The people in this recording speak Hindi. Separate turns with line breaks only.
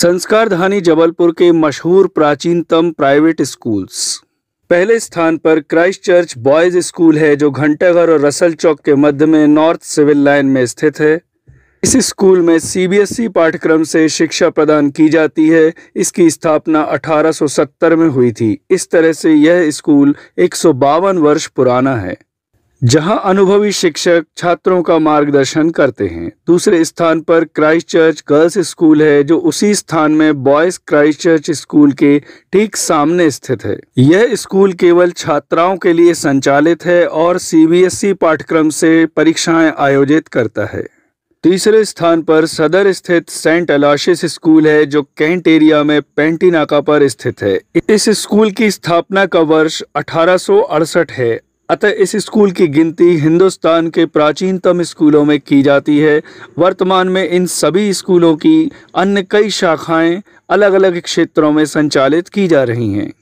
संस्कार धानी जबलपुर के मशहूर प्राचीनतम प्राइवेट स्कूल्स पहले स्थान पर क्राइस्ट चर्च बॉयज स्कूल है जो घंटाघर और रसल चौक के मध्य में नॉर्थ सिविल लाइन में स्थित है इस स्कूल में सीबीएसई पाठ्यक्रम से शिक्षा प्रदान की जाती है इसकी स्थापना 1870 में हुई थी इस तरह से यह स्कूल एक वर्ष पुराना है जहां अनुभवी शिक्षक छात्रों का मार्गदर्शन करते हैं दूसरे स्थान पर क्राइस्ट चर्च गर्ल्स स्कूल है जो उसी स्थान में बॉयज क्राइस्ट चर्च स्कूल के ठीक सामने स्थित है यह स्कूल केवल छात्राओं के लिए संचालित है और सीबीएसई e पाठ्यक्रम से परीक्षाएं आयोजित करता है तीसरे स्थान पर सदर स्थित सेंट अलाशिस स्कूल है जो कैंट एरिया में पेंटी नाका पर स्थित है इस स्कूल की स्थापना का वर्ष अठारह है अतः इस स्कूल की गिनती हिंदुस्तान के प्राचीनतम स्कूलों में की जाती है वर्तमान में इन सभी स्कूलों की अन्य कई शाखाएं अलग अलग क्षेत्रों में संचालित की जा रही हैं